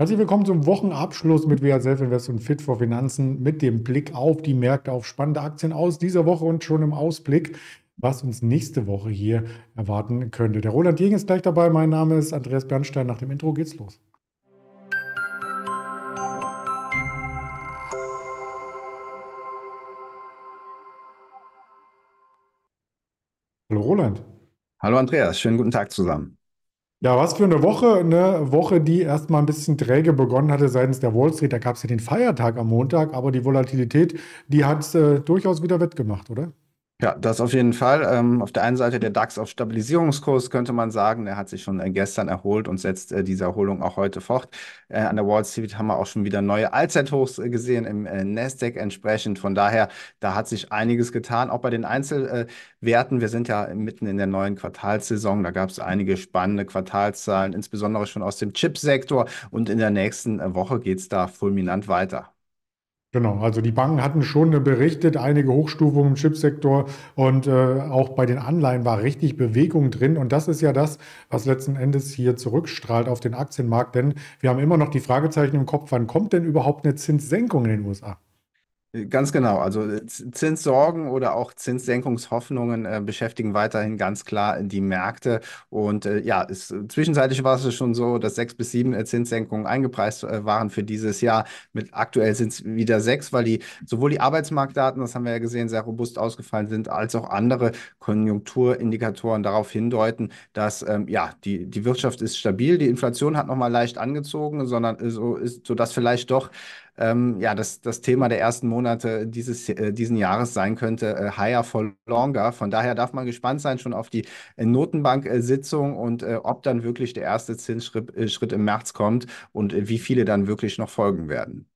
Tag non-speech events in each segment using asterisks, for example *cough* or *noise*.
Herzlich willkommen zum Wochenabschluss mit WH Self-Invest und Fit for Finanzen mit dem Blick auf die Märkte, auf spannende Aktien aus dieser Woche und schon im Ausblick, was uns nächste Woche hier erwarten könnte. Der Roland Jägen ist gleich dabei. Mein Name ist Andreas Bernstein. Nach dem Intro geht's los. Hallo Roland. Hallo Andreas, schönen guten Tag zusammen. Ja, was für eine Woche. Eine Woche, die erstmal ein bisschen träge begonnen hatte seitens der Wall Street. Da gab es ja den Feiertag am Montag, aber die Volatilität, die hat äh, durchaus wieder wettgemacht, oder? Ja, das auf jeden Fall. Ähm, auf der einen Seite der DAX auf Stabilisierungskurs, könnte man sagen. der hat sich schon äh, gestern erholt und setzt äh, diese Erholung auch heute fort. Äh, an der Wall Street haben wir auch schon wieder neue Allzeithochs äh, gesehen, im äh, Nasdaq entsprechend. Von daher, da hat sich einiges getan, auch bei den Einzelwerten. Äh, wir sind ja mitten in der neuen Quartalssaison. Da gab es einige spannende Quartalszahlen, insbesondere schon aus dem Chipsektor. Und in der nächsten Woche geht es da fulminant weiter. Genau, also die Banken hatten schon äh, berichtet, einige Hochstufungen im Chipsektor und äh, auch bei den Anleihen war richtig Bewegung drin. Und das ist ja das, was letzten Endes hier zurückstrahlt auf den Aktienmarkt, denn wir haben immer noch die Fragezeichen im Kopf, wann kommt denn überhaupt eine Zinssenkung in den USA? Äh, ganz genau. Also äh, Zinssorgen oder auch Zinssenkungshoffnungen äh, beschäftigen weiterhin ganz klar äh, die Märkte. Und äh, ja, es, zwischenzeitlich war es schon so, dass sechs bis sieben äh, Zinssenkungen eingepreist äh, waren für dieses Jahr. Mit aktuell sind es wieder sechs, weil die sowohl die Arbeitsmarktdaten, das haben wir ja gesehen, sehr robust ausgefallen sind, als auch andere Konjunkturindikatoren darauf hindeuten, dass ähm, ja die, die Wirtschaft ist stabil, die Inflation hat nochmal leicht angezogen, sondern so ist so dass vielleicht doch ähm, ja, das, das Thema der ersten Monate dieses äh, diesen Jahres sein könnte, äh, higher for longer. Von daher darf man gespannt sein schon auf die äh, Notenbank-Sitzung und äh, ob dann wirklich der erste Zinsschritt äh, Schritt im März kommt und äh, wie viele dann wirklich noch folgen werden.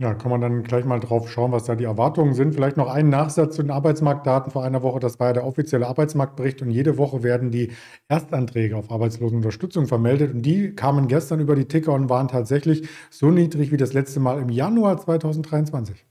Ja, kann man dann gleich mal drauf schauen, was da die Erwartungen sind. Vielleicht noch einen Nachsatz zu den Arbeitsmarktdaten vor einer Woche. Das war ja der offizielle Arbeitsmarktbericht und jede Woche werden die Erstanträge auf Arbeitslosenunterstützung vermeldet. Und die kamen gestern über die Ticker und waren tatsächlich so niedrig wie das letzte Mal im Januar 2023.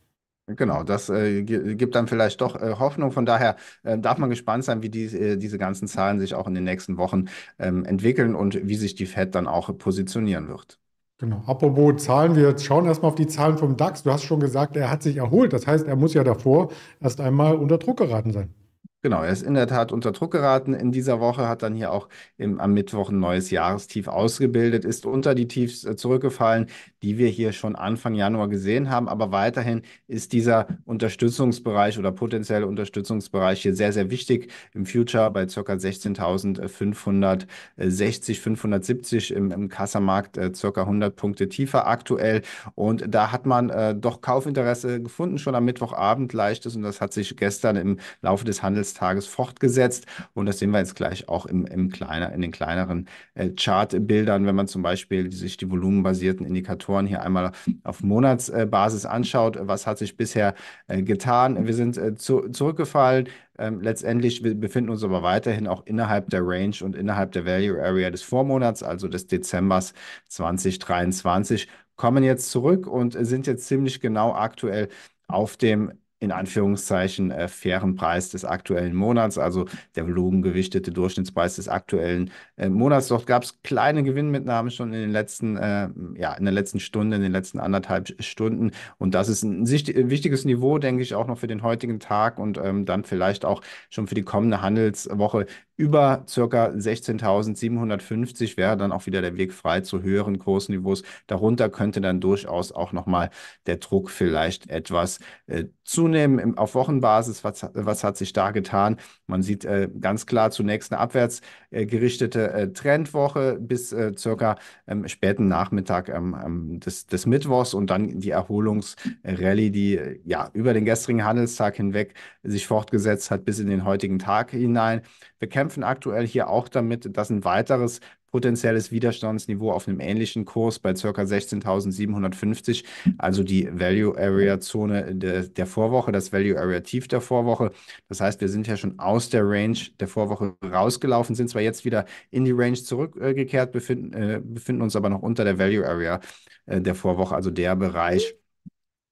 Genau, das äh, gibt dann vielleicht doch äh, Hoffnung. Von daher äh, darf man gespannt sein, wie die, äh, diese ganzen Zahlen sich auch in den nächsten Wochen ähm, entwickeln und wie sich die Fed dann auch positionieren wird. Genau. Apropos Zahlen, wir schauen erstmal auf die Zahlen vom DAX. Du hast schon gesagt, er hat sich erholt. Das heißt, er muss ja davor erst einmal unter Druck geraten sein. Genau, er ist in der Tat unter Druck geraten in dieser Woche, hat dann hier auch im, am Mittwoch ein neues Jahrestief ausgebildet, ist unter die Tiefs äh, zurückgefallen, die wir hier schon Anfang Januar gesehen haben. Aber weiterhin ist dieser Unterstützungsbereich oder potenzielle Unterstützungsbereich hier sehr, sehr wichtig im Future bei ca. 16.560, 570 im, im Kassamarkt, äh, ca. 100 Punkte tiefer aktuell. Und da hat man äh, doch Kaufinteresse gefunden, schon am Mittwochabend leichtes. Und das hat sich gestern im Laufe des Handels des Tages fortgesetzt. Und das sehen wir jetzt gleich auch im, im kleiner, in den kleineren äh, Chartbildern, wenn man zum Beispiel sich die volumenbasierten Indikatoren hier einmal auf Monatsbasis anschaut. Was hat sich bisher äh, getan? Wir sind äh, zu, zurückgefallen. Ähm, letztendlich, wir befinden uns aber weiterhin auch innerhalb der Range und innerhalb der Value Area des Vormonats, also des Dezembers 2023, kommen jetzt zurück und äh, sind jetzt ziemlich genau aktuell auf dem in Anführungszeichen äh, fairen Preis des aktuellen Monats, also der volumengewichtete Durchschnittspreis des aktuellen äh, Monats. Dort gab es kleine Gewinnmitnahmen schon in den letzten, äh, ja, in der letzten Stunde, in den letzten anderthalb Stunden. Und das ist ein äh, wichtiges Niveau, denke ich, auch noch für den heutigen Tag und ähm, dann vielleicht auch schon für die kommende Handelswoche über circa 16.750 wäre dann auch wieder der Weg frei zu höheren Kursniveaus. Darunter könnte dann durchaus auch nochmal der Druck vielleicht etwas äh, zunehmen. Im, auf Wochenbasis, was, was hat sich da getan? Man sieht äh, ganz klar zunächst eine abwärts äh, gerichtete äh, Trendwoche bis äh, circa ähm, späten Nachmittag ähm, des, des Mittwochs und dann die Erholungsrallye, die äh, ja über den gestrigen Handelstag hinweg sich fortgesetzt hat bis in den heutigen Tag hinein. Wir kämpfen kämpfen aktuell hier auch damit, dass ein weiteres potenzielles Widerstandsniveau auf einem ähnlichen Kurs bei ca. 16.750, also die Value Area Zone de, der Vorwoche, das Value Area Tief der Vorwoche. Das heißt, wir sind ja schon aus der Range der Vorwoche rausgelaufen, sind zwar jetzt wieder in die Range zurückgekehrt, befinden, äh, befinden uns aber noch unter der Value Area äh, der Vorwoche, also der Bereich,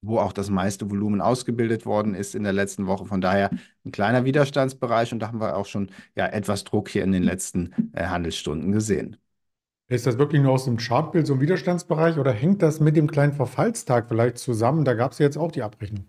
wo auch das meiste Volumen ausgebildet worden ist in der letzten Woche. Von daher ein kleiner Widerstandsbereich und da haben wir auch schon ja, etwas Druck hier in den letzten äh, Handelsstunden gesehen. Ist das wirklich nur aus dem Chartbild so ein Widerstandsbereich oder hängt das mit dem kleinen Verfallstag vielleicht zusammen? Da gab es ja jetzt auch die Abrechnung.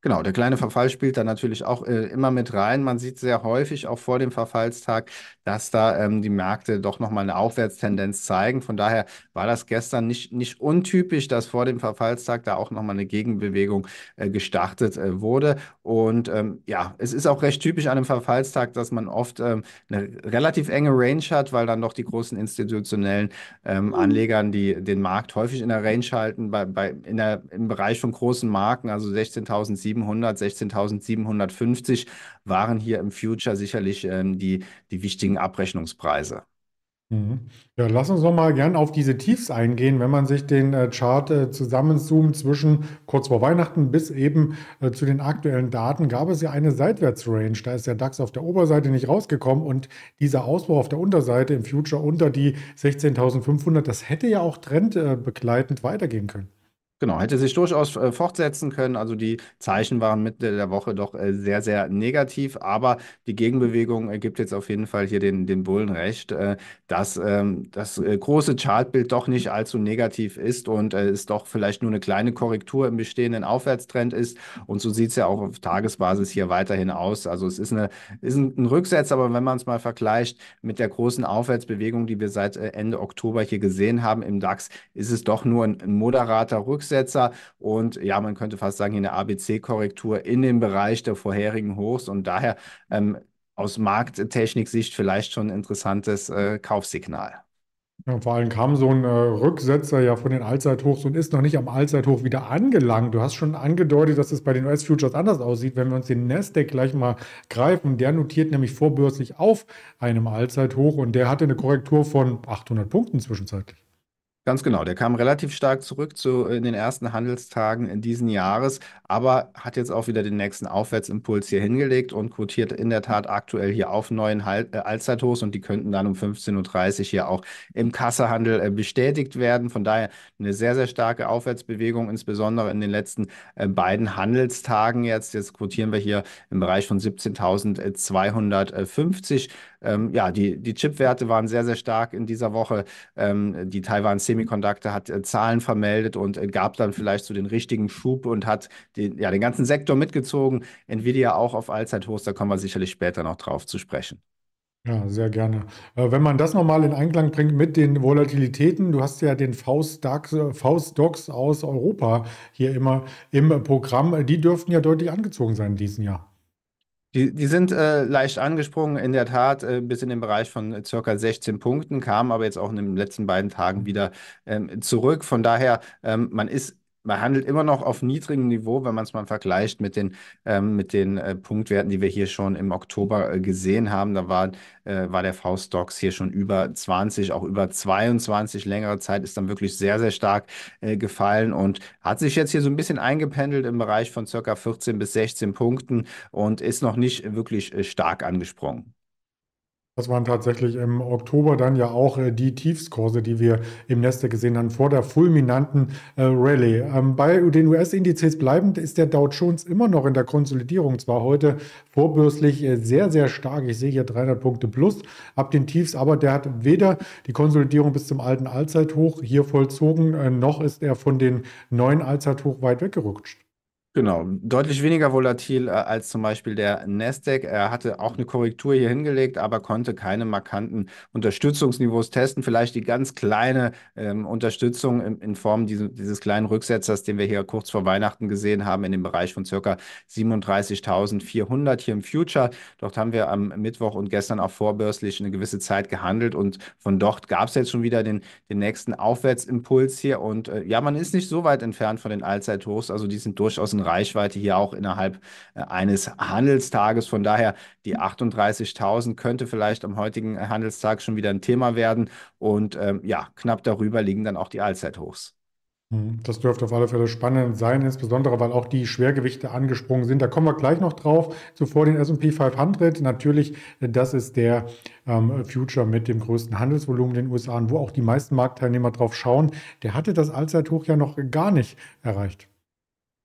Genau, der kleine Verfall spielt da natürlich auch äh, immer mit rein. Man sieht sehr häufig auch vor dem Verfallstag, dass da ähm, die Märkte doch nochmal eine Aufwärtstendenz zeigen. Von daher war das gestern nicht, nicht untypisch, dass vor dem Verfallstag da auch nochmal eine Gegenbewegung äh, gestartet äh, wurde. Und ähm, ja, es ist auch recht typisch an einem Verfallstag, dass man oft ähm, eine relativ enge Range hat, weil dann doch die großen institutionellen ähm, mhm. Anlegern, die den Markt häufig in der Range halten, bei, bei, in der, im Bereich von großen Marken, also 16.000, 16.700, 16.750 waren hier im Future sicherlich ähm, die, die wichtigen Abrechnungspreise. Mhm. Ja, lass uns noch mal gern auf diese Tiefs eingehen, wenn man sich den äh, Chart äh, zusammenzoomt zwischen kurz vor Weihnachten bis eben äh, zu den aktuellen Daten, gab es ja eine Seitwärtsrange. Da ist der DAX auf der Oberseite nicht rausgekommen und dieser Ausbau auf der Unterseite im Future unter die 16.500, das hätte ja auch trendbegleitend äh, weitergehen können. Genau, hätte sich durchaus äh, fortsetzen können. Also die Zeichen waren Mitte der Woche doch äh, sehr, sehr negativ, aber die Gegenbewegung äh, gibt jetzt auf jeden Fall hier den, den Bullen recht, äh, dass ähm, das äh, große Chartbild doch nicht allzu negativ ist und äh, es doch vielleicht nur eine kleine Korrektur im bestehenden Aufwärtstrend ist. Und so sieht es ja auch auf Tagesbasis hier weiterhin aus. Also es ist, eine, ist ein, ein Rücksetz, aber wenn man es mal vergleicht mit der großen Aufwärtsbewegung, die wir seit Ende Oktober hier gesehen haben im DAX, ist es doch nur ein, ein moderater Rücksetz. Rücksetzer und ja, man könnte fast sagen, hier eine ABC-Korrektur in dem Bereich der vorherigen Hochs und daher ähm, aus Markttechnik-Sicht vielleicht schon ein interessantes äh, Kaufsignal. Ja, vor allem kam so ein äh, Rücksetzer ja von den Allzeithochs und ist noch nicht am Allzeithoch wieder angelangt. Du hast schon angedeutet, dass es bei den US-Futures anders aussieht, wenn wir uns den Nasdaq gleich mal greifen. Der notiert nämlich vorbörslich auf einem Allzeithoch und der hatte eine Korrektur von 800 Punkten zwischenzeitlich. Ganz genau, der kam relativ stark zurück zu, in den ersten Handelstagen in diesen Jahres, aber hat jetzt auch wieder den nächsten Aufwärtsimpuls hier hingelegt und quotiert in der Tat aktuell hier auf neuen Hall, äh, Allzeithochs und die könnten dann um 15.30 Uhr hier auch im Kassehandel äh, bestätigt werden. Von daher eine sehr, sehr starke Aufwärtsbewegung, insbesondere in den letzten äh, beiden Handelstagen jetzt. Jetzt quotieren wir hier im Bereich von 17.250 ähm, ja, die, die Chip-Werte waren sehr, sehr stark in dieser Woche. Ähm, die Taiwan Semiconductor hat äh, Zahlen vermeldet und äh, gab dann vielleicht so den richtigen Schub und hat den, ja, den ganzen Sektor mitgezogen. Nvidia auch auf Allzeithochs, da kommen wir sicherlich später noch drauf zu sprechen. Ja, sehr gerne. Äh, wenn man das nochmal in Einklang bringt mit den Volatilitäten, du hast ja den V-Stocks äh, aus Europa hier immer im Programm, die dürften ja deutlich angezogen sein in diesem Jahr. Die, die sind äh, leicht angesprungen, in der Tat, äh, bis in den Bereich von äh, circa 16 Punkten, kamen aber jetzt auch in den letzten beiden Tagen mhm. wieder ähm, zurück. Von daher, ähm, man ist man handelt immer noch auf niedrigem Niveau, wenn man es mal vergleicht mit den, ähm, mit den äh, Punktwerten, die wir hier schon im Oktober äh, gesehen haben. Da war, äh, war der V-Stocks hier schon über 20, auch über 22 längere Zeit, ist dann wirklich sehr, sehr stark äh, gefallen und hat sich jetzt hier so ein bisschen eingependelt im Bereich von circa 14 bis 16 Punkten und ist noch nicht wirklich äh, stark angesprungen. Das waren tatsächlich im Oktober dann ja auch äh, die Tiefskurse, die wir im Neste gesehen haben, vor der fulminanten äh, Rallye. Ähm, bei den US-Indizes bleibend ist der Dow Jones immer noch in der Konsolidierung. Zwar heute vorbürstlich äh, sehr, sehr stark. Ich sehe hier 300 Punkte plus ab den Tiefs, aber der hat weder die Konsolidierung bis zum alten Allzeithoch hier vollzogen, noch ist er von den neuen Allzeithoch weit weggerutscht. Genau, deutlich weniger volatil äh, als zum Beispiel der Nasdaq. Er hatte auch eine Korrektur hier hingelegt, aber konnte keine markanten Unterstützungsniveaus testen. Vielleicht die ganz kleine ähm, Unterstützung in, in Form diese, dieses kleinen Rücksetzers, den wir hier kurz vor Weihnachten gesehen haben, in dem Bereich von circa 37.400 hier im Future. Dort haben wir am Mittwoch und gestern auch vorbörslich eine gewisse Zeit gehandelt und von dort gab es jetzt schon wieder den, den nächsten Aufwärtsimpuls hier. Und äh, ja, man ist nicht so weit entfernt von den Allzeithochs. Also die sind durchaus ein Reichweite hier auch innerhalb äh, eines Handelstages. Von daher, die 38.000 mhm. könnte vielleicht am heutigen äh, Handelstag schon wieder ein Thema werden. Und ähm, ja, knapp darüber liegen dann auch die Allzeithochs. Mhm. Das dürfte auf alle Fälle spannend sein, insbesondere weil auch die Schwergewichte angesprungen sind. Da kommen wir gleich noch drauf. Zuvor den SP 500. Natürlich, äh, das ist der ähm, Future mit dem größten Handelsvolumen in den USA, wo auch die meisten Marktteilnehmer drauf schauen. Der hatte das Allzeithoch ja noch gar nicht erreicht.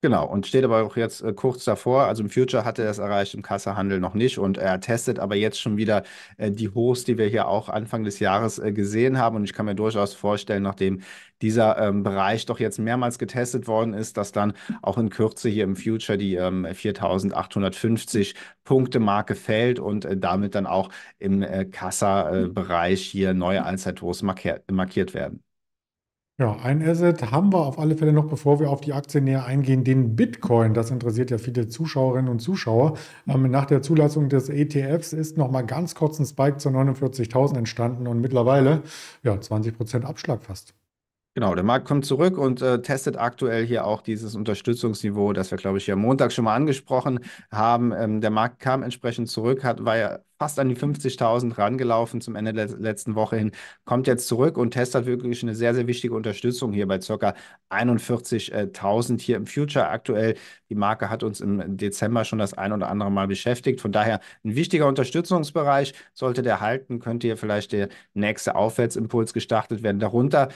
Genau, und steht aber auch jetzt äh, kurz davor. Also im Future hatte er es erreicht, im Kassehandel noch nicht. Und er testet aber jetzt schon wieder äh, die Hochs, die wir hier auch Anfang des Jahres äh, gesehen haben. Und ich kann mir durchaus vorstellen, nachdem dieser ähm, Bereich doch jetzt mehrmals getestet worden ist, dass dann auch in Kürze hier im Future die ähm, 4850 Punkte Marke fällt und äh, damit dann auch im äh, Kassa-Bereich äh, mhm. hier neue Allzeithochs markiert werden. Ja, ein Asset haben wir auf alle Fälle noch, bevor wir auf die Aktien näher eingehen, den Bitcoin. Das interessiert ja viele Zuschauerinnen und Zuschauer. Ähm, nach der Zulassung des ETFs ist nochmal ganz kurz ein Spike zu 49.000 entstanden und mittlerweile ja 20 Prozent Abschlag fast. Genau, der Markt kommt zurück und äh, testet aktuell hier auch dieses Unterstützungsniveau, das wir, glaube ich, hier am Montag schon mal angesprochen haben. Ähm, der Markt kam entsprechend zurück, hat, war ja fast an die 50.000 rangelaufen zum Ende der letzten Woche hin, kommt jetzt zurück und testet wirklich eine sehr, sehr wichtige Unterstützung hier bei ca. 41.000 hier im Future aktuell. Die Marke hat uns im Dezember schon das ein oder andere Mal beschäftigt. Von daher ein wichtiger Unterstützungsbereich. Sollte der halten, könnte hier vielleicht der nächste Aufwärtsimpuls gestartet werden. Darunter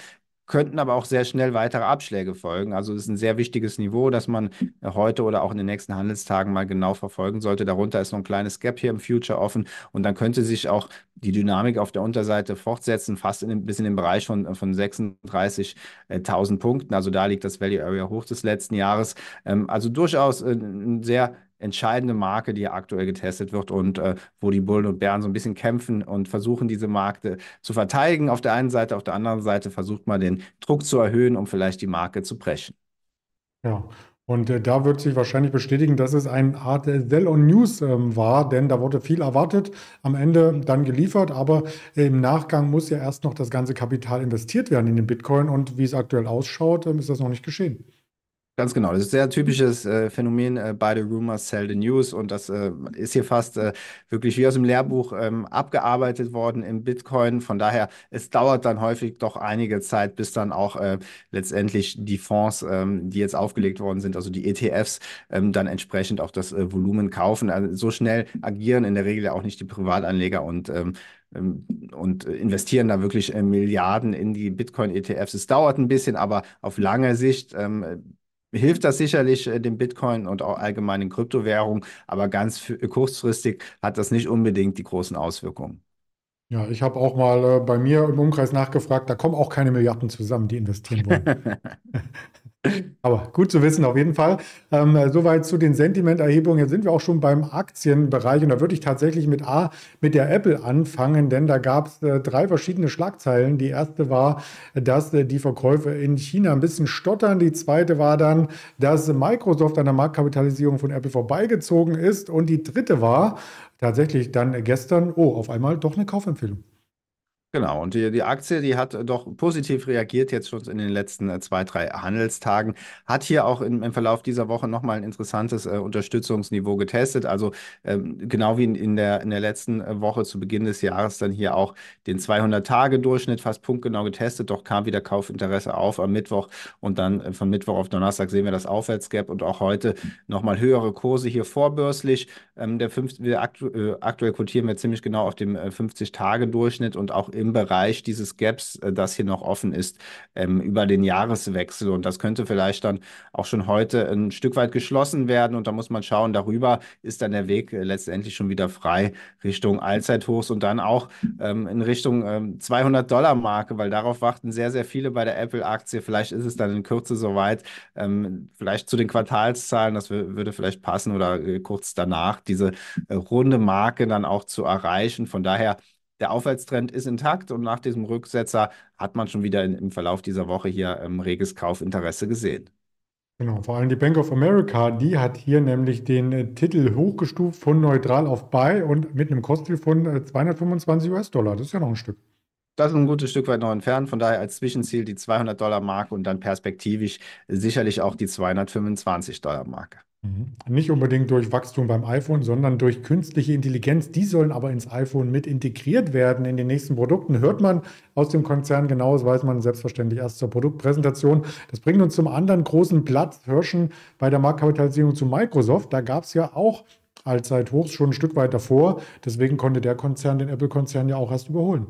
könnten aber auch sehr schnell weitere Abschläge folgen. Also es ist ein sehr wichtiges Niveau, das man heute oder auch in den nächsten Handelstagen mal genau verfolgen sollte. Darunter ist noch ein kleines Gap hier im Future offen und dann könnte sich auch die Dynamik auf der Unterseite fortsetzen, fast in, bis in den Bereich von, von 36.000 Punkten. Also da liegt das Value Area hoch des letzten Jahres. Ähm, also durchaus äh, ein sehr entscheidende Marke, die aktuell getestet wird und äh, wo die Bullen und Bären so ein bisschen kämpfen und versuchen, diese Marke zu verteidigen. Auf der einen Seite, auf der anderen Seite versucht man den Druck zu erhöhen, um vielleicht die Marke zu brechen. Ja. Und äh, da wird sich wahrscheinlich bestätigen, dass es eine Art äh, Sell on News ähm, war, denn da wurde viel erwartet, am Ende dann geliefert, aber äh, im Nachgang muss ja erst noch das ganze Kapital investiert werden in den Bitcoin und wie es aktuell ausschaut, ähm, ist das noch nicht geschehen. Ganz genau, das ist ein sehr typisches äh, Phänomen. Äh, beide Rumors sell the news und das äh, ist hier fast äh, wirklich wie aus dem Lehrbuch ähm, abgearbeitet worden im Bitcoin. Von daher, es dauert dann häufig doch einige Zeit, bis dann auch äh, letztendlich die Fonds, ähm, die jetzt aufgelegt worden sind, also die ETFs, ähm, dann entsprechend auch das äh, Volumen kaufen. Also so schnell agieren in der Regel ja auch nicht die Privatanleger und ähm, ähm, und investieren da wirklich Milliarden in die Bitcoin-ETFs. Es dauert ein bisschen, aber auf lange Sicht ähm, hilft das sicherlich äh, dem Bitcoin und auch allgemeinen Kryptowährungen, aber ganz kurzfristig hat das nicht unbedingt die großen Auswirkungen. Ja, ich habe auch mal äh, bei mir im Umkreis nachgefragt, da kommen auch keine Milliarden zusammen, die investieren wollen. *laughs* Aber gut zu wissen auf jeden Fall. Ähm, äh, soweit zu den Sentimenterhebungen. Jetzt sind wir auch schon beim Aktienbereich und da würde ich tatsächlich mit A, mit der Apple anfangen, denn da gab es äh, drei verschiedene Schlagzeilen. Die erste war, dass äh, die Verkäufe in China ein bisschen stottern. Die zweite war dann, dass Microsoft an der Marktkapitalisierung von Apple vorbeigezogen ist. Und die dritte war, tatsächlich dann gestern, oh, auf einmal doch eine Kaufempfehlung. Genau, und die, die, Aktie, die hat doch positiv reagiert jetzt schon in den letzten äh, zwei, drei Handelstagen, hat hier auch im, im Verlauf dieser Woche nochmal ein interessantes äh, Unterstützungsniveau getestet. Also ähm, genau wie in, in, der, in der letzten äh, Woche zu Beginn des Jahres dann hier auch den 200-Tage-Durchschnitt fast punktgenau getestet, doch kam wieder Kaufinteresse auf am Mittwoch und dann äh, von Mittwoch auf Donnerstag sehen wir das Aufwärtsgap und auch heute nochmal höhere Kurse hier vorbörslich. Ähm, der fünf, wir aktu äh, aktuell quotieren wir ziemlich genau auf dem 50-Tage-Durchschnitt äh, und auch im im Bereich dieses Gaps, äh, das hier noch offen ist, ähm, über den Jahreswechsel. Und das könnte vielleicht dann auch schon heute ein Stück weit geschlossen werden. Und da muss man schauen, darüber ist dann der Weg äh, letztendlich schon wieder frei Richtung Allzeithochs und dann auch ähm, in Richtung 200-Dollar-Marke, ähm, weil darauf warten sehr, sehr viele bei der Apple-Aktie. Vielleicht ist es dann in Kürze soweit, vielleicht zu den Quartalszahlen, das würde vielleicht passen oder äh, kurz danach, diese runde Marke dann auch zu erreichen. Von daher der Aufwärtstrend ist intakt und nach diesem Rücksetzer hat man schon wieder in, im Verlauf dieser Woche hier ähm, reges Kaufinteresse gesehen. Genau, vor allem die Bank of America, die hat hier nämlich den äh, Titel hochgestuft von neutral auf Buy und mit einem Kursziel von 225 äh, US-Dollar. Das ist ja noch ein Stück. Das ist ein gutes Stück weit noch entfernt. Von daher als Zwischenziel die 200-Dollar-Marke und dann perspektivisch sicherlich auch die 225-Dollar-Marke. Mhm. Nicht unbedingt durch Wachstum beim iPhone, sondern durch künstliche Intelligenz. Die sollen aber ins iPhone mit integriert werden in den nächsten Produkten. Hört man aus dem Konzern genau, das weiß man selbstverständlich erst zur Produktpräsentation. Das bringt uns zum anderen großen Platz, Hirschen, bei der Marktkapitalisierung zu Microsoft. Da gab es ja auch Allzeithochs schon ein Stück weit davor. Deswegen konnte der Konzern den Apple-Konzern ja auch erst überholen.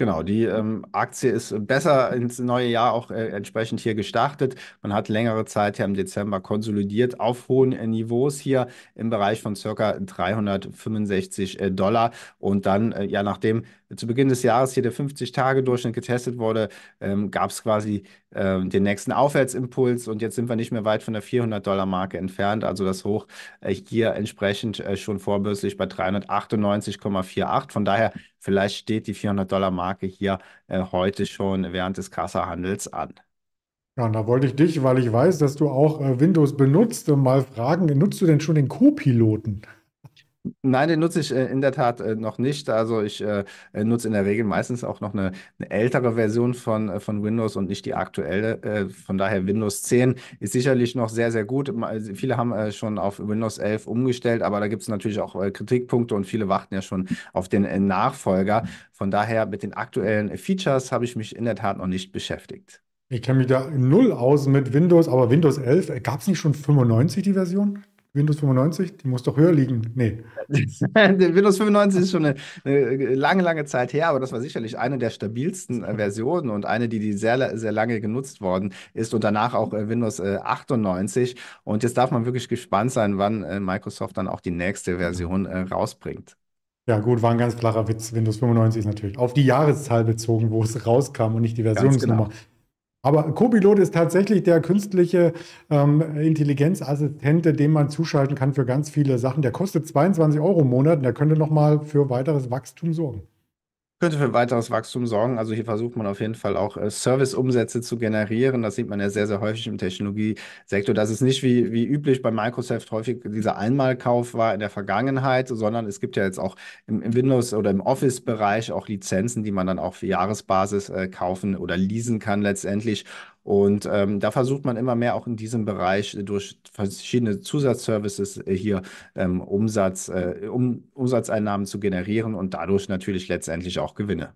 Genau, die ähm, Aktie ist besser ins neue Jahr auch äh, entsprechend hier gestartet. Man hat längere Zeit ja im Dezember konsolidiert auf hohen äh, Niveaus hier im Bereich von circa 365 äh, Dollar. Und dann, äh, ja, nachdem zu Beginn des Jahres hier der 50-Tage-Durchschnitt getestet wurde, ähm, gab es quasi ähm, den nächsten Aufwärtsimpuls. Und jetzt sind wir nicht mehr weit von der 400-Dollar-Marke entfernt. Also das Hoch äh, hier entsprechend äh, schon vorbürstlich bei 398,48. Von daher Vielleicht steht die 400-Dollar-Marke hier äh, heute schon während des Kassahandels an. Ja, und da wollte ich dich, weil ich weiß, dass du auch äh, Windows benutzt, äh, mal fragen, nutzt du denn schon den Co-Piloten? Nein, den nutze ich äh, in der Tat äh, noch nicht. Also ich äh, nutze in der Regel meistens auch noch eine, eine ältere Version von, von Windows und nicht die aktuelle. von daher Windows 10 ist sicherlich noch sehr, sehr gut. Also viele haben schon auf Windows 11 umgestellt, aber da gibt es natürlich auch Kritikpunkte und viele warten ja schon auf den Nachfolger. Von daher mit den aktuellen Features habe ich mich in der Tat noch nicht beschäftigt. Ich kenne mich da null aus mit Windows, aber Windows 11, gab es nicht schon 95 die Version? Windows 95, die muss doch höher liegen. Nee. *laughs* Windows 95 ist schon eine, eine, äh, lange, lange Zeit her, aber das war sicherlich eine der stabilsten äh, Versionen und eine, die, die sehr, sehr lange genutzt worden ist und danach auch äh, Windows äh, 98. Und jetzt darf man wirklich gespannt sein, wann äh, Microsoft dann auch die nächste Version äh, rausbringt. Ja, gut, war ein ganz klarer Witz. Windows 95 ist natürlich auf die Jahreszahl bezogen, wo es rauskam und nicht die Versionsnummer. Genau. Aber Copilot ist tatsächlich der künstliche ähm, Intelligenzassistente, den man zuschalten kann für ganz viele Sachen. Der kostet 22 Euro im Monat und der könnte nochmal für weiteres Wachstum sorgen könnte für weiteres Wachstum sorgen. Also hier versucht man auf jeden Fall auch äh, Serviceumsätze zu generieren. Das sieht man ja sehr, sehr häufig im Technologiesektor, Das ist nicht wie, wie üblich bei Microsoft häufig dieser Einmalkauf war in der Vergangenheit, sondern es gibt ja jetzt auch im, im Windows- oder im Office-Bereich auch Lizenzen, die man dann auch für Jahresbasis äh, kaufen oder leasen kann letztendlich. Und ähm, da versucht man immer mehr auch in diesem Bereich durch verschiedene Zusatzservices äh, hier ähm, Umsatz, äh, um, Umsatzeinnahmen zu generieren und dadurch natürlich letztendlich auch Gewinne.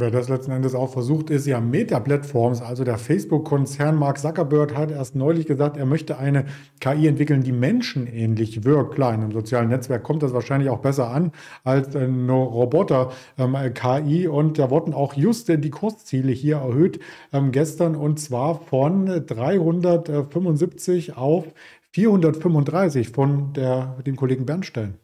Wer das letzten Endes auch versucht, ist ja Meta Platforms, also der Facebook-Konzern Mark Zuckerberg hat erst neulich gesagt, er möchte eine KI entwickeln, die menschenähnlich wirkt. Klar, in einem sozialen Netzwerk kommt das wahrscheinlich auch besser an als eine Roboter-KI. Ähm, äh, und da wurden auch just äh, die Kursziele hier erhöht ähm, gestern und zwar von 375 auf 435 von der, dem Kollegen Bernstein.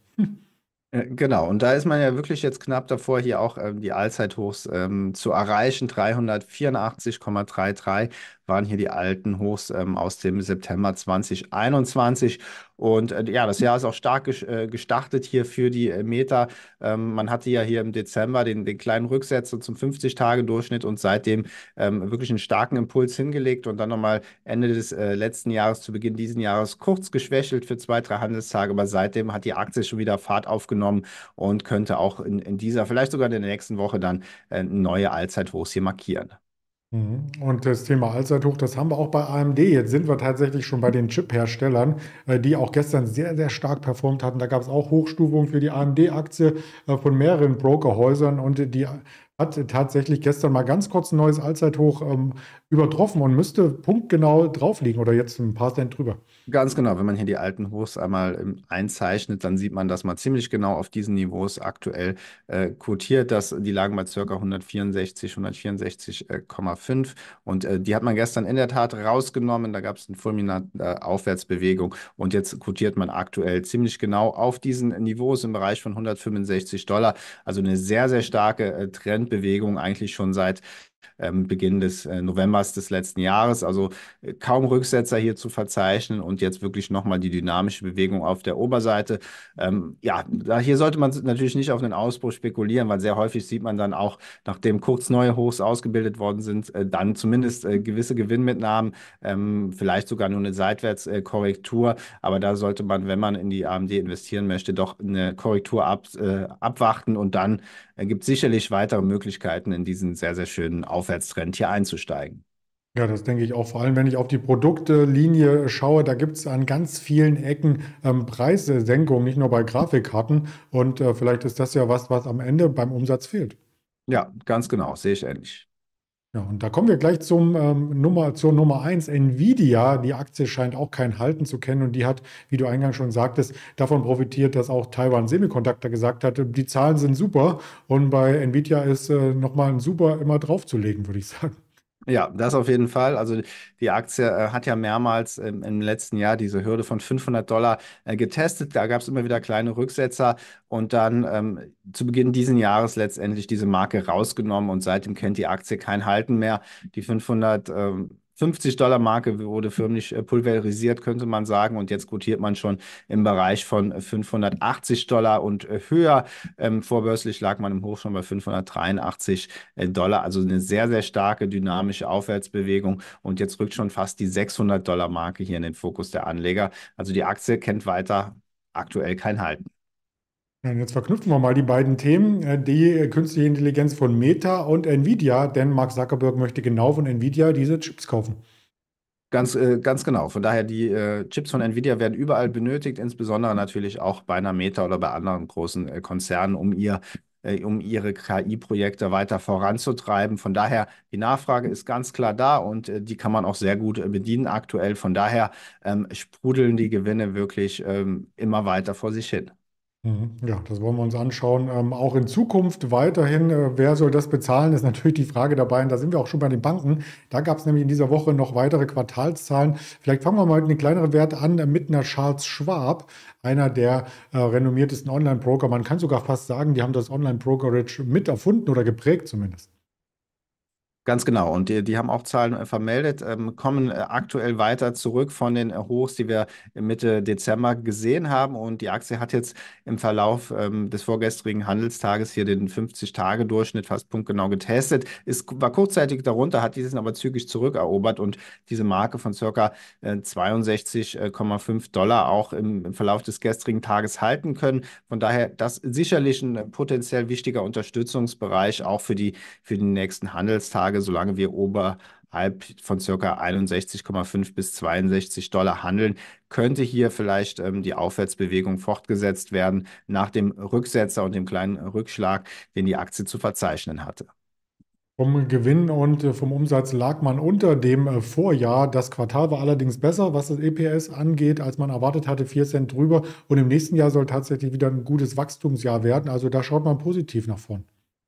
Äh, genau, und da ist man ja wirklich jetzt knapp davor, hier auch ähm, die Allzeithochs ähm, zu erreichen, 384,33 waren hier die alten Hochs ähm, aus dem September 2021. Und äh, ja, das Jahr ist auch stark ges äh, gestartet hier für die äh, Meta. Ähm, man hatte ja hier im Dezember den, den kleinen Rücksetzer zum 50-Tage-Durchschnitt und seitdem ähm, wirklich einen starken Impuls hingelegt und dann nochmal Ende des äh, letzten Jahres zu Beginn dieses Jahres kurz geschwächelt für zwei, drei Handelstage. Aber seitdem hat die Aktie schon wieder Fahrt aufgenommen und könnte auch in, in dieser, vielleicht sogar in der nächsten Woche dann äh, neue Allzeithochs hier markieren. Mhm. Und das Thema Allzeithoch, das haben wir auch bei AMD. Jetzt sind wir tatsächlich schon bei den Chip-Herstellern, äh, die auch gestern sehr, sehr stark performt hatten. Da gab es auch Hochstufungen für die AMD-Aktie äh, von mehreren Brokerhäusern und die hat tatsächlich gestern mal ganz kurz ein neues Allzeithoch ähm, übertroffen und müsste punktgenau drauf liegen oder jetzt ein paar Cent drüber. Ganz genau, wenn man hier die alten Hochs einmal ähm, einzeichnet, dann sieht man, dass man ziemlich genau auf diesen Niveaus aktuell äh, quotiert. Das, die lagen bei ca. 164, 164,5 und äh, die hat man gestern in der Tat rausgenommen. Da gab es eine fulminante äh, Aufwärtsbewegung und jetzt quotiert man aktuell ziemlich genau auf diesen Niveaus im Bereich von 165 Dollar. Also eine sehr, sehr starke äh, Trend Bewegung eigentlich schon seit ähm, Beginn des äh, Novembers des letzten Jahres. Also äh, kaum Rücksetzer hier zu verzeichnen und jetzt wirklich nochmal die dynamische Bewegung auf der Oberseite. Ähm, ja, da, hier sollte man natürlich nicht auf einen Ausbruch spekulieren, weil sehr häufig sieht man dann auch, nachdem kurz neue Hochs ausgebildet worden sind, äh, dann zumindest äh, gewisse Gewinnmitnahmen, ähm, vielleicht sogar nur eine Seitwärtskorrektur. Aber da sollte man, wenn man in die AMD investieren möchte, doch eine Korrektur ab, abwarten und dann gibt es sicherlich weitere Möglichkeiten in diesen sehr, sehr schönen Aufwärtstrend hier einzusteigen. Ja, das denke ich auch. Vor allem, wenn ich auf die Produktlinie schaue, da gibt es an ganz vielen Ecken ähm, Preissenkungen, nicht nur bei Grafikkarten. Und äh, vielleicht ist das ja was, was am Ende beim Umsatz fehlt. Ja, ganz genau, sehe ich ähnlich. Ja, und da kommen wir gleich zum, ähm, Nummer, zur Nummer eins Nvidia, die Aktie scheint auch kein Halten zu kennen und die hat, wie du eingangs schon sagtest, davon profitiert, dass auch Taiwan Semiconductor gesagt hat, die Zahlen sind super und bei Nvidia ist äh, nochmal ein super immer draufzulegen, würde ich sagen. Ja, das auf jeden Fall. Also die Aktie äh, hat ja mehrmals im letzten Jahr diese Hürde von 500 Dollar äh, getestet. Da gab es immer wieder kleine Rücksetzer und dann ähm, zu Beginn dieses Jahres letztendlich diese Marke rausgenommen und seitdem kennt die Aktie kein Halten mehr. Die 500 ähm, 50-Dollar-Marke wurde förmlich äh, pulverisiert, könnte man sagen. Und jetzt quotiert man schon im Bereich von 580 Dollar und äh, höher. Ähm, vorbörslich lag man im Hoch schon bei 583 äh, Dollar. Also eine sehr, sehr starke dynamische Aufwärtsbewegung. Und jetzt rückt schon fast die 600-Dollar-Marke hier in den Fokus der Anleger. Also die Aktie kennt weiter aktuell kein Halten. Jetzt verknüpfen wir mal die beiden Themen, äh, die äh, künstliche Intelligenz von Meta und Nvidia, denn Mark Zuckerberg möchte genau von Nvidia diese Chips kaufen. Ganz, äh, ganz genau. Von daher, die Chips von Nvidia werden überall benötigt, insbesondere natürlich auch bei einer Meta oder bei anderen großen Konzernen, um ihr um ihre KI-Projekte weiter voranzutreiben. Von daher, die Nachfrage ist ganz klar da und die kann man auch sehr gut bedienen aktuell. Von daher ähm, sprudeln die Gewinne wirklich ähm, immer weiter vor sich hin. Mhm. Ja, das wollen wir uns anschauen. Ähm, auch in Zukunft weiterhin, äh, wer soll das bezahlen, ist natürlich die Frage dabei. Und da sind wir auch schon bei den Banken. Da gab es nämlich in dieser Woche noch weitere Quartalszahlen. Vielleicht fangen wir mal mit einem kleineren Wert an, äh, mit einer Charles Schwab, einer der äh, renommiertesten Online-Broker. Man kann sogar fast sagen, die haben das Online-Brokerage mit erfunden oder geprägt zumindest. Ganz genau. Und die, die haben auch Zahlen äh, vermeldet, ähm, kommen äh, aktuell weiter zurück von den äh, Hochs, die wir Mitte Dezember gesehen haben. Und die Aktie hat jetzt im Verlauf ähm, des vorgestrigen Handelstages hier den 50-Tage-Durchschnitt fast punktgenau getestet. Ist, war kurzzeitig darunter, hat diesen aber zügig zurückerobert und diese Marke von circa äh, 62,5 Dollar auch im, im Verlauf des gestrigen Tages halten können. Von daher, das sicherlich ein potenziell wichtiger Unterstützungsbereich auch für die, für die nächsten Handelstage Anlage, solange wir oberhalb von ca. 61,5 bis 62 Dollar handeln, könnte hier vielleicht ähm, die Aufwärtsbewegung fortgesetzt werden nach dem Rücksetzer und dem kleinen Rückschlag, den die Aktie zu verzeichnen hatte. Vom Gewinn und äh, vom Umsatz lag man unter dem äh, Vorjahr. Das Quartal war allerdings besser, was das EPS angeht, als man erwartet hatte, 4 Cent drüber. Und im nächsten Jahr soll tatsächlich wieder ein gutes Wachstumsjahr werden. Also da schaut man positiv nach vorne.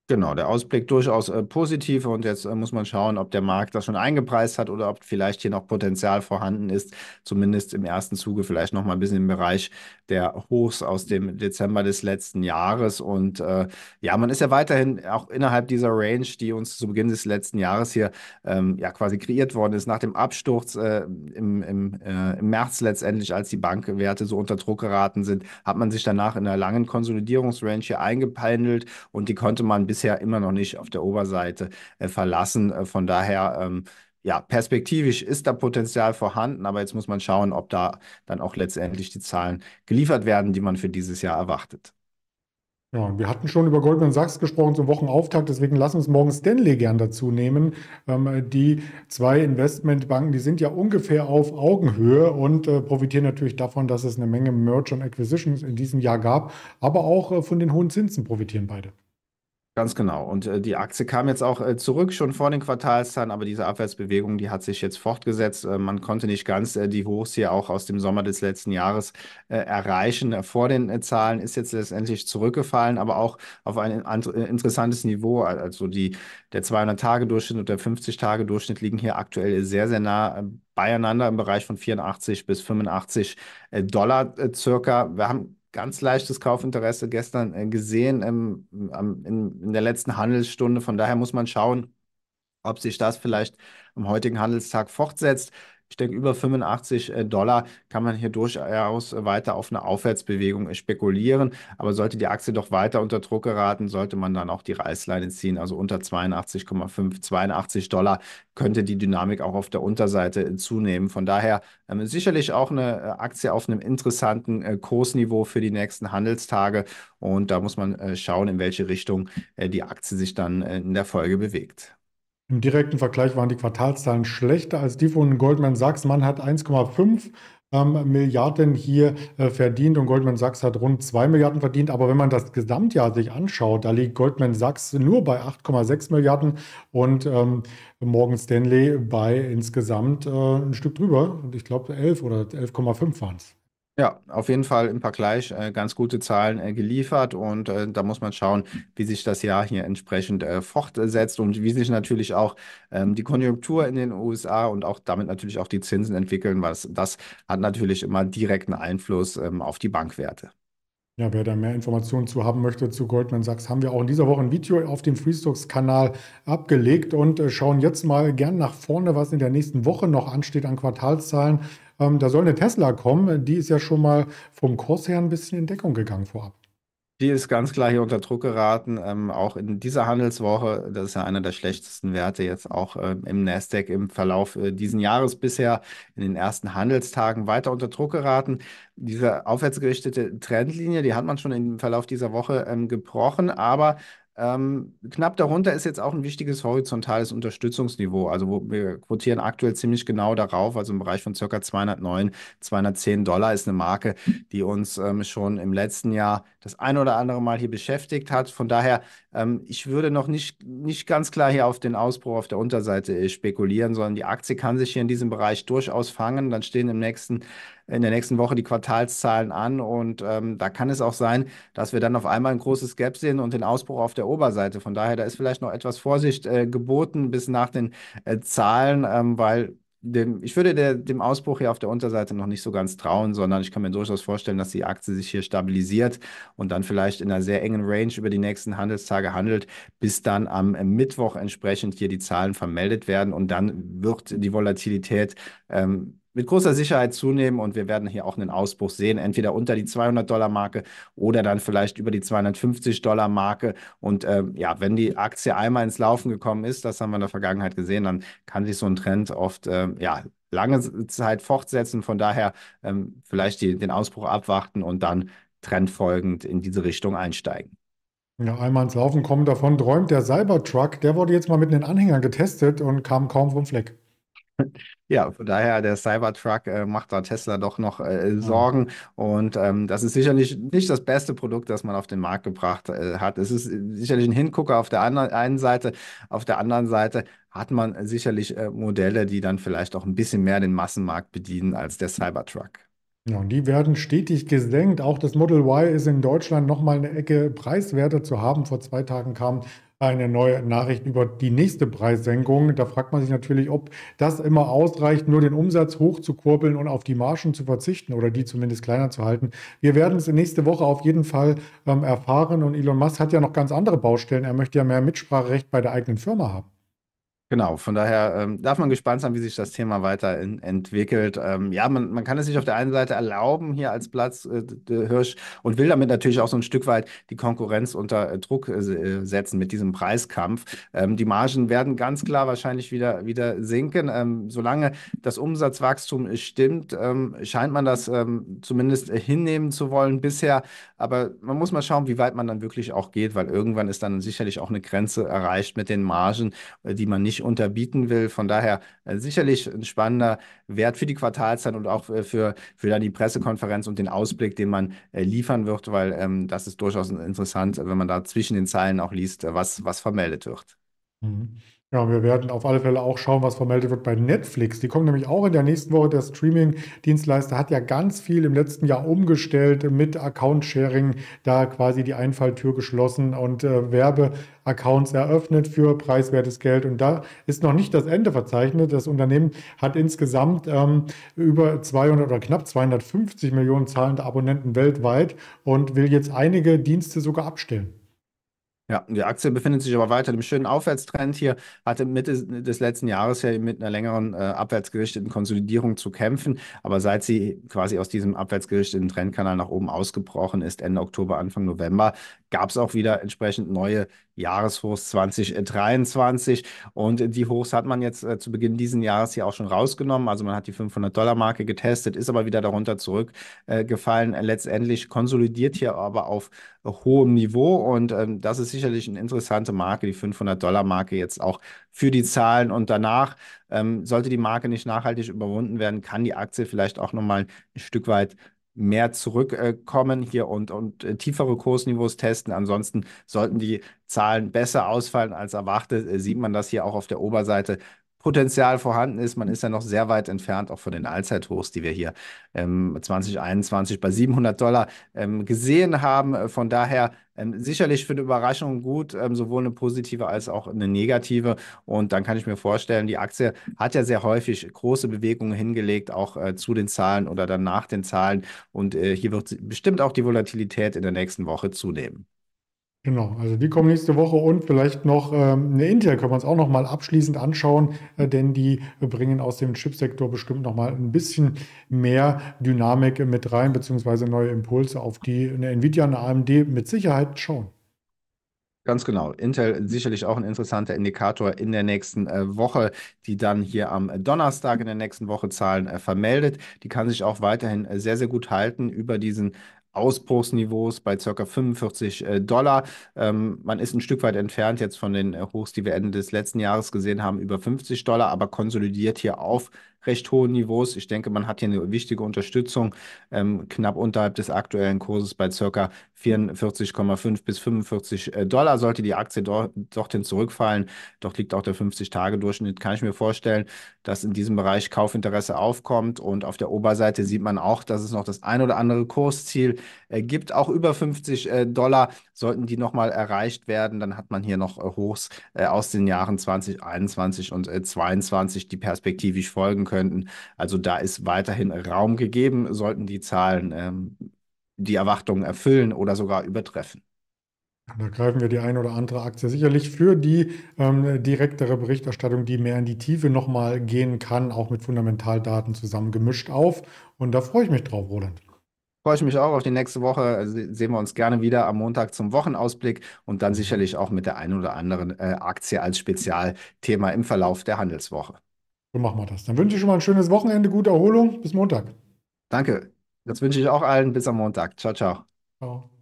Genau, der Ausblick durchaus äh, positiv und jetzt äh, muss man schauen, ob der Markt das schon eingepreist hat oder ob vielleicht hier noch Potenzial vorhanden ist, zumindest im ersten Zuge vielleicht noch mal ein bisschen im Bereich der Hochs aus dem Dezember des letzten Jahres und äh, ja, man ist ja weiterhin auch innerhalb dieser Range, die uns zu Beginn des letzten Jahres hier ähm, ja quasi kreiert worden ist, nach dem Absturz äh, im, im, äh, im März letztendlich, als die Bankwerte so unter Druck geraten sind, hat man sich danach in einer langen Konsolidierungsrange hier eingependelt und die konnte man bis bisher immer noch nicht auf der Oberseite äh, verlassen. Äh, von daher ähm, ja, perspektivisch ist da Potenzial vorhanden, aber jetzt muss man schauen, ob da dann auch letztendlich die Zahlen geliefert werden, die man für dieses Jahr erwartet. Ja, wir hatten schon über Goldman Sachs gesprochen zum Wochenauftakt, deswegen lassen uns morgen Stanley gern dazu nehmen. Ähm, die zwei Investmentbanken, die sind ja ungefähr auf Augenhöhe und äh, profitieren natürlich davon, dass es eine Menge Merger und Acquisitions in diesem Jahr gab, aber auch äh, von den hohen Zinsen profitieren beide. Ganz genau. Und äh, die Aktie kam jetzt auch äh, zurück, schon vor den Quartalszahlen, aber diese Abwärtsbewegung, die hat sich jetzt fortgesetzt. Äh, man konnte nicht ganz äh, die Hochs hier auch aus dem Sommer des letzten Jahres äh, erreichen. Äh, vor den äh, Zahlen ist jetzt letztendlich zurückgefallen, aber auch auf ein äh, interessantes Niveau. Also die, der 200-Tage-Durchschnitt und der 50-Tage-Durchschnitt liegen hier aktuell sehr, sehr nah beieinander im Bereich von 84 bis 85 Dollar circa. Wir haben ganz leichtes Kaufinteresse gestern äh, gesehen ähm, am, in, in, der letzten Handelsstunde. Von daher muss man schauen, ob sich das vielleicht am heutigen Handelstag fortsetzt ich denke, über 85 äh, Dollar kann man hier durchaus äh, weiter auf eine Aufwärtsbewegung äh, spekulieren. Aber sollte die Aktie doch weiter unter Druck geraten, sollte man dann auch die Reißleine ziehen. Also unter 82,5, 82 Dollar könnte die Dynamik auch auf der Unterseite zunehmen. Von daher ähm, sicherlich auch eine Aktie auf einem interessanten äh, Kursniveau für die nächsten Handelstage. Und da muss man äh, schauen, in welche Richtung äh, die Aktie sich dann in der Folge bewegt. Im direkten Vergleich waren die Quartalszahlen schlechter als die von Goldman Sachs. Man hat 1,5 ähm, Milliarden hier äh, verdient und Goldman Sachs hat rund 2 Milliarden verdient. Aber wenn man das Gesamtjahr sich anschaut, da liegt Goldman Sachs nur bei 8,6 Milliarden und ähm, Morgan Stanley bei insgesamt äh, ein Stück drüber. ich glaube 11 oder 11,5 waren es. Ja, auf jeden Fall im Vergleich äh, ganz gute Zahlen äh, geliefert und äh, da muss man schauen, wie sich das Jahr hier entsprechend äh, fortsetzt und wie sich natürlich auch ähm, die Konjunktur in den USA und auch damit natürlich auch die Zinsen entwickeln, weil das hat natürlich immer direkten Einfluss ähm, auf die Bankwerte. Ja, wer da mehr Informationen zu haben möchte zu Goldman Sachs, haben wir auch in dieser Woche ein Video auf dem Freestocks-Kanal abgelegt und äh, schauen jetzt mal gern nach vorne, was in der nächsten Woche noch ansteht an Quartalszahlen. Ähm, da soll eine Tesla kommen, die ist ja schon mal vom Kurs her ein bisschen in Deckung gegangen vorab. Die ist ganz klar hier unter Druck geraten, ähm, auch in dieser Handelswoche. Das ist ja einer der schlechtesten Werte jetzt auch ähm, im Nasdaq im Verlauf äh, diesen Jahres bisher in den ersten Handelstagen weiter unter Druck geraten. Diese aufwärtsgerichtete Trendlinie, die hat man schon im Verlauf dieser Woche ähm, gebrochen, aber ähm, knapp darunter ist jetzt auch ein wichtiges horizontales Unterstützungsniveau. Also wir quotieren aktuell ziemlich genau darauf, also im Bereich von circa 209, 210 Dollar ist eine Marke, die uns ähm, schon im letzten Jahr das ein oder andere Mal hier beschäftigt hat. Von daher, ähm, ich würde noch nicht, nicht ganz klar hier auf den Ausbruch auf der Unterseite spekulieren, sondern die Aktie kann sich hier in diesem Bereich durchaus fangen. Dann stehen im nächsten in der nächsten Woche die Quartalszahlen an und ähm, da kann es auch sein, dass wir dann auf einmal ein großes Gap sehen und den Ausbruch auf der Oberseite. Von daher, da ist vielleicht noch etwas Vorsicht äh, geboten bis nach den äh, Zahlen, ähm, weil dem, ich würde der, dem Ausbruch hier auf der Unterseite noch nicht so ganz trauen, sondern ich kann mir durchaus vorstellen, dass die Aktie sich hier stabilisiert und dann vielleicht in einer sehr engen Range über die nächsten Handelstage handelt, bis dann am Mittwoch entsprechend hier die Zahlen vermeldet werden und dann wird die Volatilität ähm, mit großer Sicherheit zunehmen und wir werden hier auch einen Ausbruch sehen, entweder unter die 200-Dollar-Marke oder dann vielleicht über die 250-Dollar-Marke. Und äh, ja, wenn die Aktie einmal ins Laufen gekommen ist, das haben wir in der Vergangenheit gesehen, dann kann sich so ein Trend oft äh, ja, lange Zeit fortsetzen. Von daher ähm, vielleicht die, den Ausbruch abwarten und dann trendfolgend in diese Richtung einsteigen. Ja, einmal ins Laufen kommen, davon träumt der Cybertruck. Der wurde jetzt mal mit den Anhängern getestet und kam kaum vom Fleck. Ja, von daher, der Cybertruck äh, macht da Tesla doch noch äh, Sorgen. Und ähm, das ist sicherlich nicht das beste Produkt, das man auf den Markt gebracht äh, hat. Es ist äh, sicherlich ein Hingucker auf der anderen, einen Seite. Auf der anderen Seite hat man sicherlich äh, Modelle, die dann vielleicht auch ein bisschen mehr den Massenmarkt bedienen als der Cybertruck. Ja, und die werden stetig gesenkt. Auch das Model Y ist in Deutschland nochmal eine Ecke preiswerter zu haben. Vor zwei Tagen kam eine neue Nachricht über die nächste Preissenkung. Da fragt man sich natürlich, ob das immer ausreicht, nur den Umsatz hochzukurbeln und auf die Margen zu verzichten oder die zumindest kleiner zu halten. Wir werden es nächste Woche auf jeden Fall ähm, erfahren und Elon Musk hat ja noch ganz andere Baustellen. Er möchte ja mehr Mitspracherecht bei der eigenen Firma haben. Genau, von daher ähm, darf man gespannt sein, wie sich das Thema weiter entwickelt. Ähm, ja, man, man kann es sich auf der einen Seite erlauben, hier als Platz äh, Hirsch und will damit natürlich auch so ein Stück weit die Konkurrenz unter äh, Druck äh, äh setzen mit diesem Preiskampf. Ähm, die Margen werden ganz klar wahrscheinlich wieder, wieder sinken. Ähm, solange das Umsatzwachstum stimmt, ähm, scheint man das ähm, zumindest äh, hinnehmen zu wollen bisher. Aber man muss mal schauen, wie weit man dann wirklich auch geht, weil irgendwann ist dann sicherlich auch eine Grenze erreicht mit den Margen, äh, die man nicht nicht unterbieten will. Von daher äh, sicherlich ein spannender Wert für die Quartalszeit und auch äh, für, für dann die Pressekonferenz und den Ausblick, den man äh, liefern wird, weil ähm, das ist durchaus interessant, wenn man da zwischen den Zeilen auch liest, was, was vermeldet wird. Mhm. Ja, wir werden auf alle Fälle auch schauen, was vermeldet wird bei Netflix. Die kommen nämlich auch in der nächsten Woche. Der Streaming-Dienstleister hat ja ganz viel im letzten Jahr umgestellt mit Account-Sharing, da quasi die Einfalltür geschlossen und äh, Werbeaccounts eröffnet für preiswertes Geld. Und da ist noch nicht das Ende verzeichnet. Das Unternehmen hat insgesamt ähm, über 200 oder knapp 250 Millionen zahlende Abonnenten weltweit und will jetzt einige Dienste sogar abstellen. Ja, die Aktie befindet sich aber weiter im schönen Aufwärtstrend hier, hatte Mitte des letzten Jahres ja mit einer längeren äh, abwärtsgerichteten Konsolidierung zu kämpfen, aber seit sie quasi aus diesem abwärtsgerichteten Trendkanal nach oben ausgebrochen ist, Ende Oktober, Anfang November, gab es auch wieder entsprechend neue Jahreshochs 2023 und die Hochs hat man jetzt äh, zu Beginn dieses Jahres hier auch schon rausgenommen, also man hat die 500-Dollar-Marke getestet, ist aber wieder darunter zurückgefallen, äh, letztendlich konsolidiert hier aber auf hohem Niveau. Und ähm, das ist sicherlich eine interessante Marke, die 500-Dollar-Marke jetzt auch für die Zahlen. Und danach ähm, sollte die Marke nicht nachhaltig überwunden werden, kann die Aktie vielleicht auch nochmal ein Stück weit mehr zurückkommen hier und, und äh, tiefere Kursniveaus testen. Ansonsten sollten die Zahlen besser ausfallen als erwartet. Äh, sieht man das hier auch auf der Oberseite Potenzial vorhanden ist. Man ist ja noch sehr weit entfernt, auch von den Allzeithochs, die wir hier ähm, 2021 bei 700 Dollar ähm, gesehen haben. Äh, von daher ähm, sicherlich für eine Überraschung gut, ähm, sowohl eine positive als auch eine negative. Und dann kann ich mir vorstellen, die Aktie hat ja sehr häufig große Bewegungen hingelegt, auch äh, zu den Zahlen oder dann nach den Zahlen. Und äh, hier wird bestimmt auch die Volatilität in der nächsten Woche zunehmen. Genau, also die kommen nächste Woche und vielleicht noch ähm, eine Intel können wir uns auch noch mal abschließend anschauen, äh, denn die bringen aus dem Chipsektor bestimmt noch mal ein bisschen mehr Dynamik mit rein, beziehungsweise neue Impulse, auf die eine Nvidia und eine AMD mit Sicherheit schauen. Ganz genau. Intel sicherlich auch ein interessanter Indikator in der nächsten äh, Woche, die dann hier am Donnerstag in der nächsten Woche Zahlen äh, vermeldet. Die kann sich auch weiterhin äh, sehr, sehr gut halten über diesen Ausbruchsniveaus bei ca. 45 äh, Dollar. Ähm, man ist ein Stück weit entfernt jetzt von den äh, Hochs, die wir Ende des letzten Jahres gesehen haben, über 50 Dollar, aber konsolidiert hier auf recht hohen Niveaus. Ich denke, man hat hier eine wichtige Unterstützung, ähm, knapp unterhalb des aktuellen Kurses bei ca. 44,5 bis 45 äh, Dollar. Sollte die Aktie do dorthin zurückfallen, doch liegt auch der 50-Tage-Durchschnitt, kann ich mir vorstellen, dass in diesem Bereich Kaufinteresse aufkommt. Und auf der Oberseite sieht man auch, dass es noch das ein oder andere Kursziel äh, gibt, auch über 50 äh, Dollar. Sollten die nochmal erreicht werden, dann hat man hier noch äh, Hochs äh, aus den Jahren 2021 und 2022, äh, die perspektivisch folgen können könnten. Also da ist weiterhin Raum gegeben, sollten die Zahlen ähm, die Erwartungen erfüllen oder sogar übertreffen. Da greifen wir die ein oder andere Aktie sicherlich für die ähm, direktere Berichterstattung, die mehr in die Tiefe nochmal gehen kann, auch mit Fundamentaldaten zusammengemischt auf. Und da freue ich mich drauf, Roland. Freue ich mich auch auf die nächste Woche. Sehen wir uns gerne wieder am Montag zum Wochenausblick und dann sicherlich auch mit der einen oder anderen äh, Aktie als Spezialthema im Verlauf der Handelswoche. So machen wir das. Dann wünsche ich schon mal ein schönes Wochenende, gute Erholung. Bis Montag. Danke. Das wünsche ich auch allen. Bis am Montag. Ciao, ciao. Ciao.